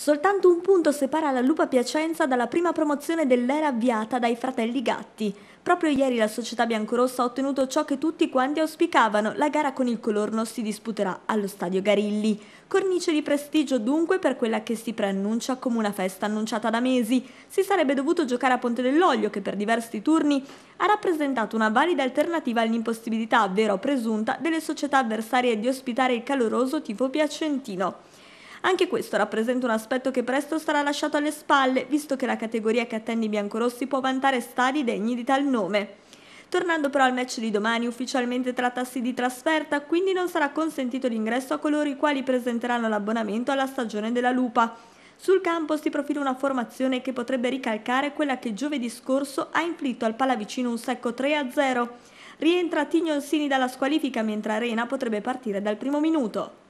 Soltanto un punto separa la Lupa Piacenza dalla prima promozione dell'era avviata dai fratelli Gatti. Proprio ieri la società biancorossa ha ottenuto ciò che tutti quanti auspicavano. La gara con il colorno si disputerà allo stadio Garilli. Cornice di prestigio dunque per quella che si preannuncia come una festa annunciata da mesi. Si sarebbe dovuto giocare a Ponte dell'Oglio che per diversi turni ha rappresentato una valida alternativa all'impossibilità, vera o presunta, delle società avversarie di ospitare il caloroso tifo piacentino. Anche questo rappresenta un aspetto che presto sarà lasciato alle spalle, visto che la categoria che i Biancorossi può vantare stadi degni di tal nome. Tornando però al match di domani, ufficialmente trattassi di trasferta, quindi non sarà consentito l'ingresso a coloro i quali presenteranno l'abbonamento alla stagione della Lupa. Sul campo si profila una formazione che potrebbe ricalcare quella che giovedì scorso ha inflitto al Palavicino un secco 3-0. Rientra Tignonsini dalla squalifica mentre Arena potrebbe partire dal primo minuto.